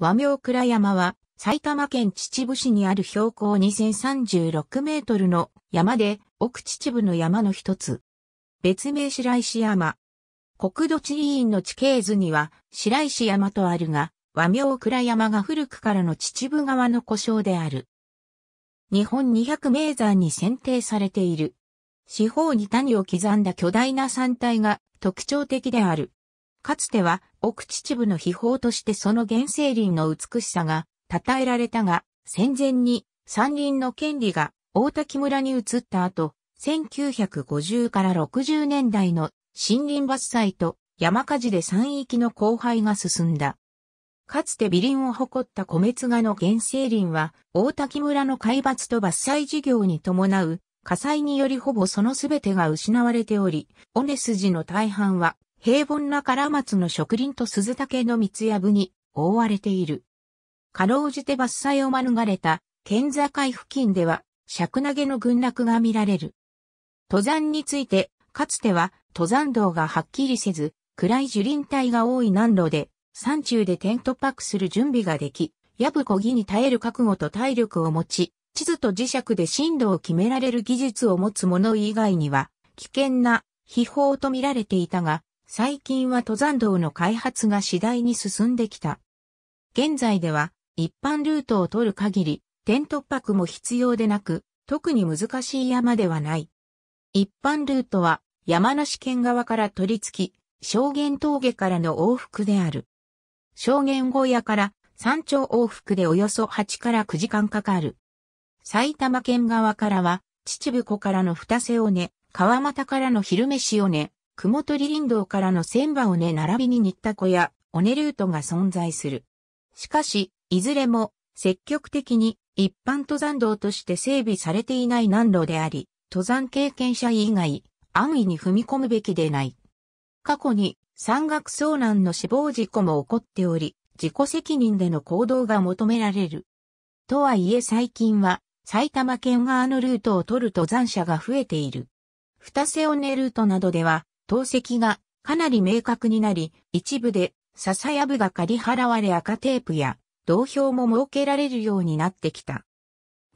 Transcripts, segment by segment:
和名倉山は埼玉県秩父市にある標高2036メートルの山で奥秩父の山の一つ。別名白石山。国土地理院の地形図には白石山とあるが、和名倉山が古くからの秩父側の故障である。日本200名山に選定されている。四方に谷を刻んだ巨大な山体が特徴的である。かつては奥秩父の秘宝としてその原生林の美しさが称えられたが、戦前に山林の権利が大滝村に移った後、1950から60年代の森林伐採と山火事で山域の荒廃が進んだ。かつて美林を誇った米津賀の原生林は、大滝村の海抜と伐採事業に伴う火災によりほぼその全てが失われており、尾根筋の大半は平凡な唐松の植林と鈴竹の密藪に覆われている。かろうじて伐採を免れた県境付近では尺投げの群落が見られる。登山について、かつては登山道がはっきりせず、暗い樹林帯が多い南路で、山中でテント泊する準備ができ、やぶこぎに耐える覚悟と体力を持ち、地図と磁石で震度を決められる技術を持つ者以外には、危険な秘宝と見られていたが、最近は登山道の開発が次第に進んできた。現在では一般ルートを取る限り、点突区も必要でなく、特に難しい山ではない。一般ルートは山梨県側から取り付き、証言峠からの往復である。証言小屋から山頂往復でおよそ8から9時間かかる。埼玉県側からは、秩父湖からの二瀬尾根、川又からの昼飯尾根、雲取林道からの千葉尾根並びに新田小や尾根ルートが存在する。しかし、いずれも積極的に一般登山道として整備されていない難路であり、登山経験者以外、安易に踏み込むべきでない。過去に山岳遭難の死亡事故も起こっており、自己責任での行動が求められる。とはいえ最近は、埼玉県側のルートを取る登山者が増えている。二瀬尾根ルートなどでは、透析がかなり明確になり、一部で笹やぶが刈り払われ赤テープや同票も設けられるようになってきた。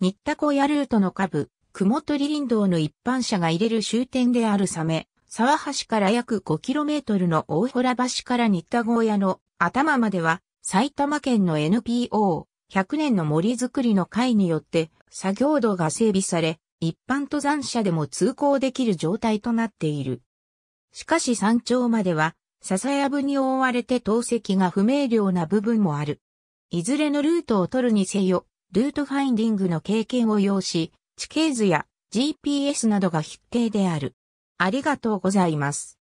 新田小屋ルートの下部、雲取林道の一般車が入れる終点であるサメ、沢橋から約 5km の大洞橋から新田小屋の頭までは、埼玉県の NPO、100年の森づくりの会によって作業道が整備され、一般登山者でも通行できる状態となっている。しかし山頂までは、笹やぶに覆われて透析が不明瞭な部分もある。いずれのルートを取るにせよ、ルートファインディングの経験を要し、地形図や GPS などが必定である。ありがとうございます。